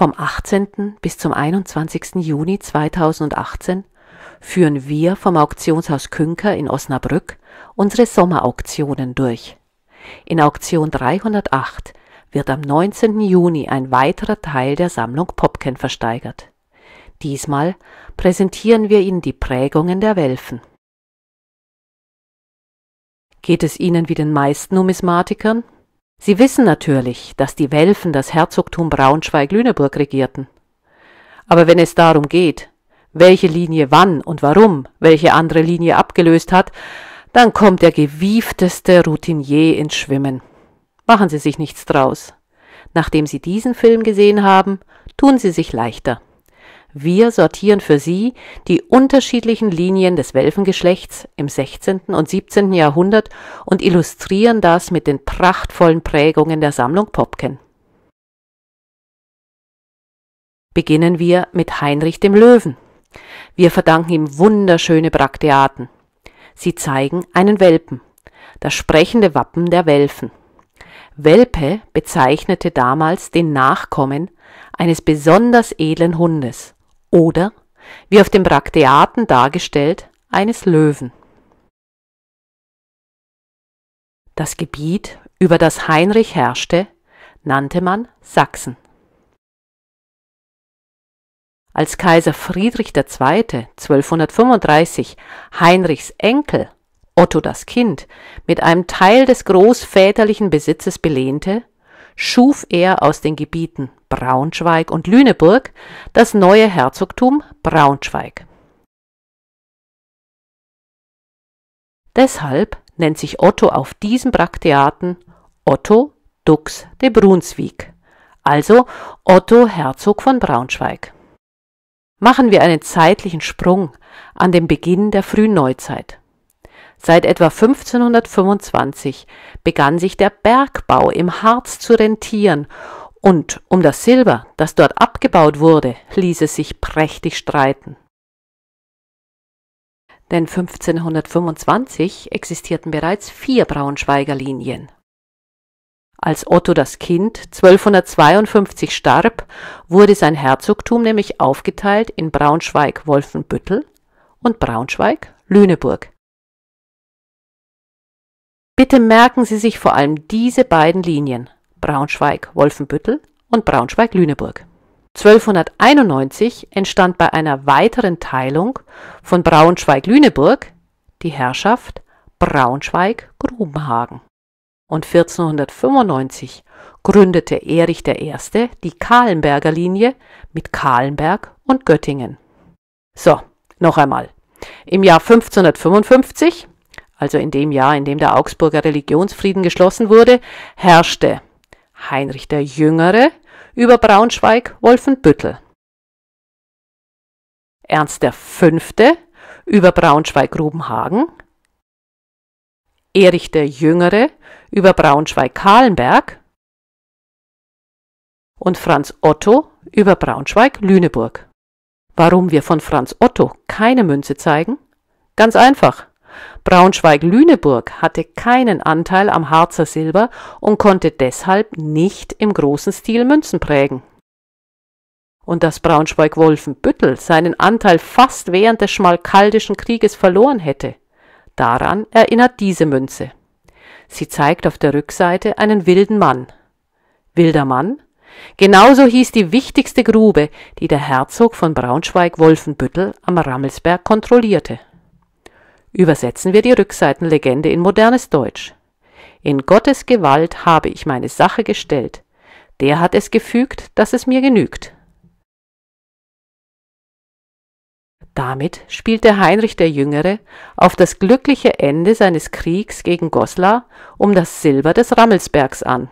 Vom 18. bis zum 21. Juni 2018 führen wir vom Auktionshaus Künker in Osnabrück unsere Sommerauktionen durch. In Auktion 308 wird am 19. Juni ein weiterer Teil der Sammlung Popken versteigert. Diesmal präsentieren wir Ihnen die Prägungen der Welfen. Geht es Ihnen wie den meisten Numismatikern, Sie wissen natürlich, dass die Welfen das Herzogtum Braunschweig-Lüneburg regierten. Aber wenn es darum geht, welche Linie wann und warum welche andere Linie abgelöst hat, dann kommt der gewiefteste Routinier ins Schwimmen. Machen Sie sich nichts draus. Nachdem Sie diesen Film gesehen haben, tun Sie sich leichter. Wir sortieren für Sie die unterschiedlichen Linien des Welfengeschlechts im 16. und 17. Jahrhundert und illustrieren das mit den prachtvollen Prägungen der Sammlung Popken. Beginnen wir mit Heinrich dem Löwen. Wir verdanken ihm wunderschöne Brakteaten. Sie zeigen einen Welpen, das sprechende Wappen der Welfen. Welpe bezeichnete damals den Nachkommen eines besonders edlen Hundes oder, wie auf dem Brakteaten dargestellt, eines Löwen. Das Gebiet, über das Heinrich herrschte, nannte man Sachsen. Als Kaiser Friedrich II. 1235 Heinrichs Enkel Otto das Kind mit einem Teil des großväterlichen Besitzes belehnte, schuf er aus den Gebieten Braunschweig und Lüneburg das neue Herzogtum Braunschweig. Deshalb nennt sich Otto auf diesem Brakteaten Otto Dux de Brunswijk, also Otto Herzog von Braunschweig. Machen wir einen zeitlichen Sprung an den Beginn der frühen Neuzeit. Seit etwa 1525 begann sich der Bergbau im Harz zu rentieren und um das Silber, das dort abgebaut wurde, ließ es sich prächtig streiten. Denn 1525 existierten bereits vier Braunschweiger Linien. Als Otto das Kind 1252 starb, wurde sein Herzogtum nämlich aufgeteilt in Braunschweig-Wolfenbüttel und Braunschweig-Lüneburg. Bitte merken Sie sich vor allem diese beiden Linien. Braunschweig-Wolfenbüttel und Braunschweig-Lüneburg. 1291 entstand bei einer weiteren Teilung von Braunschweig-Lüneburg die Herrschaft Braunschweig-Grubenhagen. Und 1495 gründete Erich I. die Kahlenberger Linie mit Kahlenberg und Göttingen. So, noch einmal. Im Jahr 1555, also in dem Jahr, in dem der Augsburger Religionsfrieden geschlossen wurde, herrschte Heinrich der Jüngere über Braunschweig Wolfenbüttel. Ernst der Fünfte über Braunschweig Rubenhagen. Erich der Jüngere über Braunschweig Kahlenberg und Franz Otto über Braunschweig Lüneburg. Warum wir von Franz Otto keine Münze zeigen? Ganz einfach. Braunschweig-Lüneburg hatte keinen Anteil am Harzer Silber und konnte deshalb nicht im großen Stil Münzen prägen. Und dass Braunschweig-Wolfenbüttel seinen Anteil fast während des Schmalkaldischen Krieges verloren hätte, daran erinnert diese Münze. Sie zeigt auf der Rückseite einen wilden Mann. Wilder Mann? Genauso hieß die wichtigste Grube, die der Herzog von Braunschweig-Wolfenbüttel am Rammelsberg kontrollierte. Übersetzen wir die Rückseitenlegende in modernes Deutsch. In Gottes Gewalt habe ich meine Sache gestellt. Der hat es gefügt, dass es mir genügt. Damit spielte Heinrich der Jüngere auf das glückliche Ende seines Kriegs gegen Goslar um das Silber des Rammelsbergs an.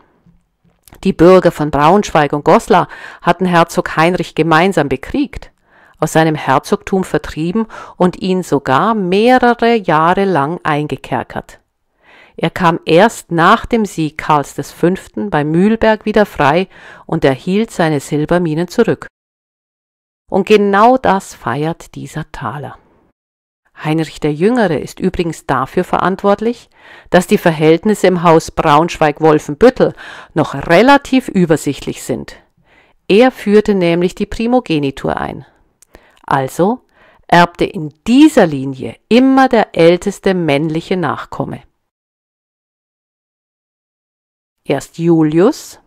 Die Bürger von Braunschweig und Goslar hatten Herzog Heinrich gemeinsam bekriegt aus seinem Herzogtum vertrieben und ihn sogar mehrere Jahre lang eingekerkert. Er kam erst nach dem Sieg Karls V. bei Mühlberg wieder frei und erhielt seine Silberminen zurück. Und genau das feiert dieser Taler. Heinrich der Jüngere ist übrigens dafür verantwortlich, dass die Verhältnisse im Haus Braunschweig-Wolfenbüttel noch relativ übersichtlich sind. Er führte nämlich die Primogenitur ein. Also erbte in dieser Linie immer der älteste männliche Nachkomme. Erst Julius,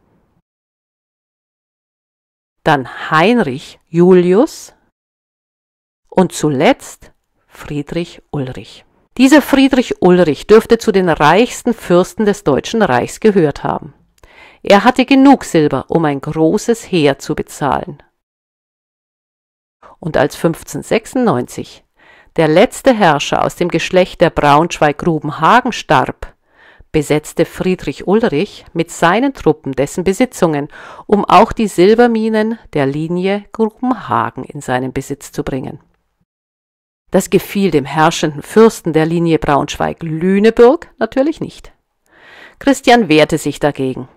dann Heinrich Julius und zuletzt Friedrich Ulrich. Dieser Friedrich Ulrich dürfte zu den reichsten Fürsten des Deutschen Reichs gehört haben. Er hatte genug Silber, um ein großes Heer zu bezahlen und als 1596 der letzte Herrscher aus dem Geschlecht der Braunschweig-Grubenhagen starb, besetzte Friedrich Ulrich mit seinen Truppen dessen Besitzungen, um auch die Silberminen der Linie Grubenhagen in seinen Besitz zu bringen. Das gefiel dem herrschenden Fürsten der Linie Braunschweig-Lüneburg natürlich nicht. Christian wehrte sich dagegen.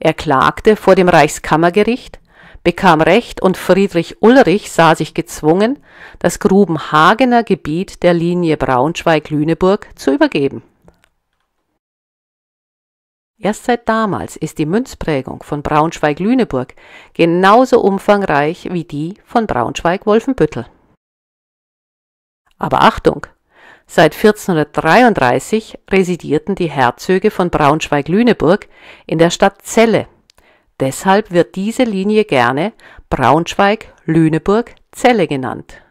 Er klagte vor dem Reichskammergericht bekam Recht und Friedrich Ulrich sah sich gezwungen, das Grubenhagener Gebiet der Linie Braunschweig-Lüneburg zu übergeben. Erst seit damals ist die Münzprägung von Braunschweig-Lüneburg genauso umfangreich wie die von Braunschweig-Wolfenbüttel. Aber Achtung! Seit 1433 residierten die Herzöge von Braunschweig-Lüneburg in der Stadt Celle Deshalb wird diese Linie gerne Braunschweig, Lüneburg, zelle genannt.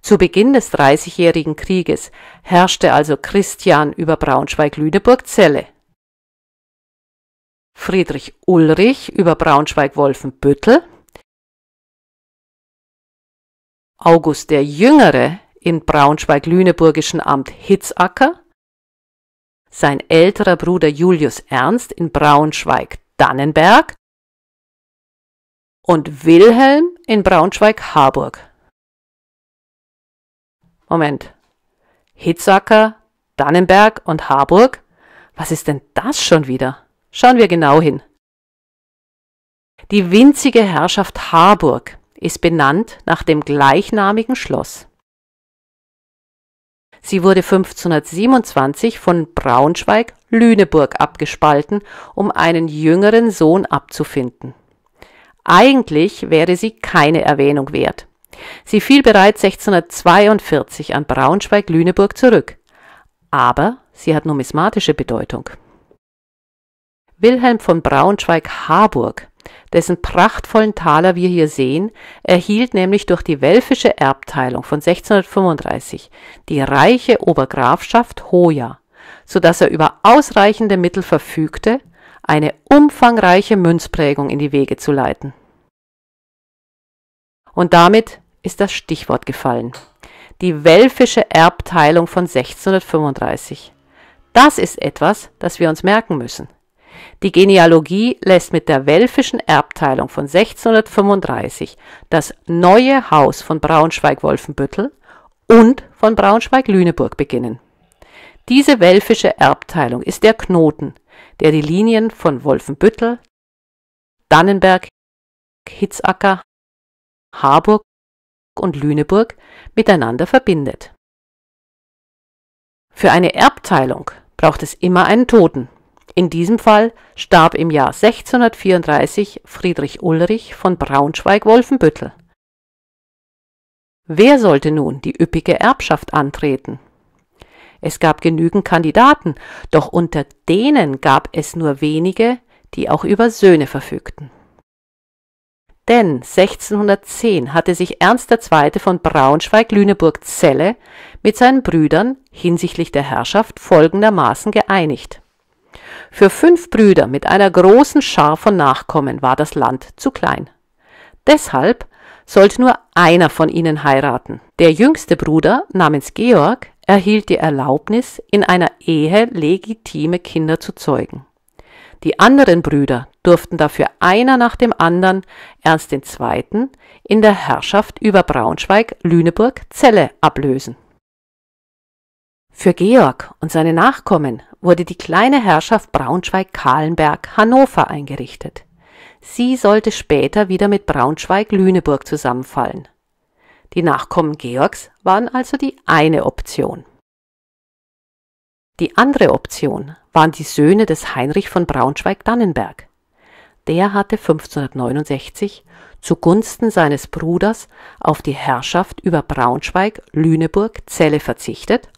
Zu Beginn des Dreißigjährigen Krieges herrschte also Christian über braunschweig lüneburg zelle Friedrich Ulrich über Braunschweig-Wolfenbüttel, August der Jüngere in braunschweig-lüneburgischen Amt Hitzacker sein älterer Bruder Julius Ernst in Braunschweig-Dannenberg und Wilhelm in Braunschweig-Harburg. Moment. Hitzacker, Dannenberg und Harburg? Was ist denn das schon wieder? Schauen wir genau hin. Die winzige Herrschaft Harburg ist benannt nach dem gleichnamigen Schloss. Sie wurde 1527 von Braunschweig Lüneburg abgespalten, um einen jüngeren Sohn abzufinden. Eigentlich wäre sie keine Erwähnung wert. Sie fiel bereits 1642 an Braunschweig-Lüneburg zurück. Aber sie hat numismatische Bedeutung. Wilhelm von Braunschweig-Harburg dessen prachtvollen Taler wir hier sehen, erhielt nämlich durch die welfische Erbteilung von 1635 die reiche Obergrafschaft Hoya, so dass er über ausreichende Mittel verfügte, eine umfangreiche Münzprägung in die Wege zu leiten. Und damit ist das Stichwort gefallen. Die welfische Erbteilung von 1635. Das ist etwas, das wir uns merken müssen. Die Genealogie lässt mit der welfischen Erbteilung von 1635 das neue Haus von Braunschweig-Wolfenbüttel und von Braunschweig-Lüneburg beginnen. Diese welfische Erbteilung ist der Knoten, der die Linien von Wolfenbüttel, Dannenberg, Hitzacker, Harburg und Lüneburg miteinander verbindet. Für eine Erbteilung braucht es immer einen Toten. In diesem Fall starb im Jahr 1634 Friedrich Ulrich von Braunschweig-Wolfenbüttel. Wer sollte nun die üppige Erbschaft antreten? Es gab genügend Kandidaten, doch unter denen gab es nur wenige, die auch über Söhne verfügten. Denn 1610 hatte sich Ernst II. von braunschweig lüneburg zelle mit seinen Brüdern hinsichtlich der Herrschaft folgendermaßen geeinigt für fünf Brüder mit einer großen Schar von Nachkommen war das Land zu klein. Deshalb sollte nur einer von ihnen heiraten. Der jüngste Bruder namens Georg erhielt die Erlaubnis, in einer Ehe legitime Kinder zu zeugen. Die anderen Brüder durften dafür einer nach dem anderen Ernst II. in der Herrschaft über Braunschweig, Lüneburg, Celle ablösen. Für Georg und seine Nachkommen wurde die kleine Herrschaft Braunschweig-Kahlenberg-Hannover eingerichtet. Sie sollte später wieder mit Braunschweig-Lüneburg zusammenfallen. Die Nachkommen Georgs waren also die eine Option. Die andere Option waren die Söhne des Heinrich von Braunschweig-Dannenberg. Der hatte 1569 zugunsten seines Bruders auf die Herrschaft über Braunschweig, Lüneburg, Celle verzichtet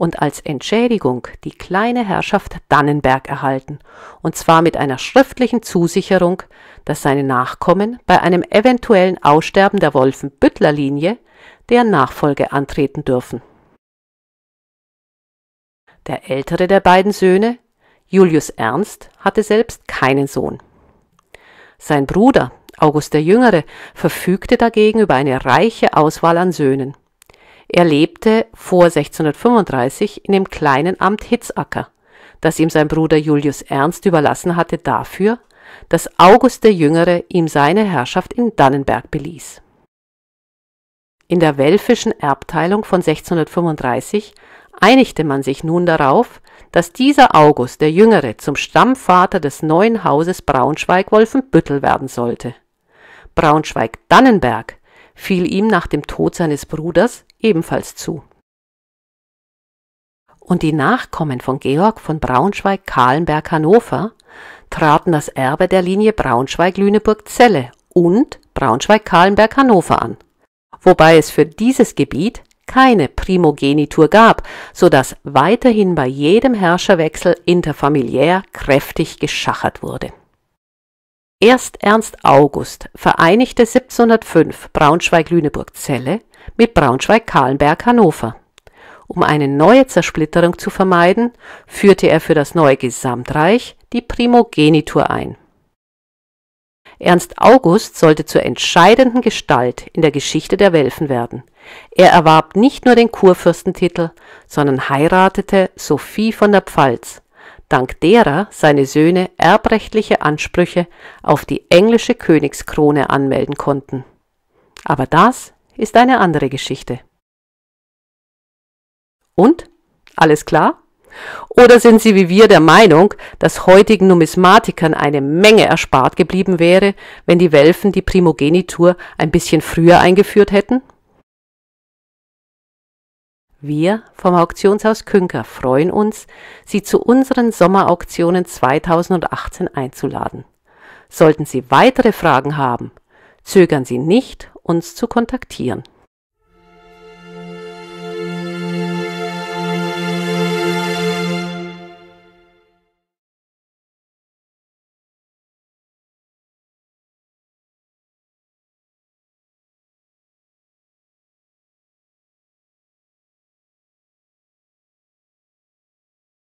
und als Entschädigung die kleine Herrschaft Dannenberg erhalten, und zwar mit einer schriftlichen Zusicherung, dass seine Nachkommen bei einem eventuellen Aussterben der Wolfenbüttler Linie deren Nachfolge antreten dürfen. Der ältere der beiden Söhne, Julius Ernst, hatte selbst keinen Sohn. Sein Bruder, August der Jüngere, verfügte dagegen über eine reiche Auswahl an Söhnen. Er lebte vor 1635 in dem kleinen Amt Hitzacker, das ihm sein Bruder Julius Ernst überlassen hatte dafür, dass August der Jüngere ihm seine Herrschaft in Dannenberg beließ. In der welfischen Erbteilung von 1635 einigte man sich nun darauf, dass dieser August der Jüngere zum Stammvater des neuen Hauses Braunschweig-Wolfenbüttel werden sollte. Braunschweig-Dannenberg fiel ihm nach dem Tod seines Bruders ebenfalls zu. Und die Nachkommen von Georg von Braunschweig-Kahlenberg-Hannover traten das Erbe der Linie braunschweig lüneburg zelle und Braunschweig-Kahlenberg-Hannover an, wobei es für dieses Gebiet keine Primogenitur gab, so dass weiterhin bei jedem Herrscherwechsel interfamiliär kräftig geschachert wurde Erst Ernst August vereinigte 1705 braunschweig lüneburg zelle mit Braunschweig-Kahlenberg-Hannover. Um eine neue Zersplitterung zu vermeiden, führte er für das neue Gesamtreich die Primogenitur ein. Ernst August sollte zur entscheidenden Gestalt in der Geschichte der Welfen werden. Er erwarb nicht nur den Kurfürstentitel, sondern heiratete Sophie von der Pfalz, dank derer seine Söhne erbrechtliche Ansprüche auf die englische Königskrone anmelden konnten. Aber das ist eine andere Geschichte. Und? Alles klar? Oder sind Sie wie wir der Meinung, dass heutigen Numismatikern eine Menge erspart geblieben wäre, wenn die Welfen die Primogenitur ein bisschen früher eingeführt hätten? Wir vom Auktionshaus Künker freuen uns, Sie zu unseren Sommerauktionen 2018 einzuladen. Sollten Sie weitere Fragen haben, zögern Sie nicht, uns zu kontaktieren.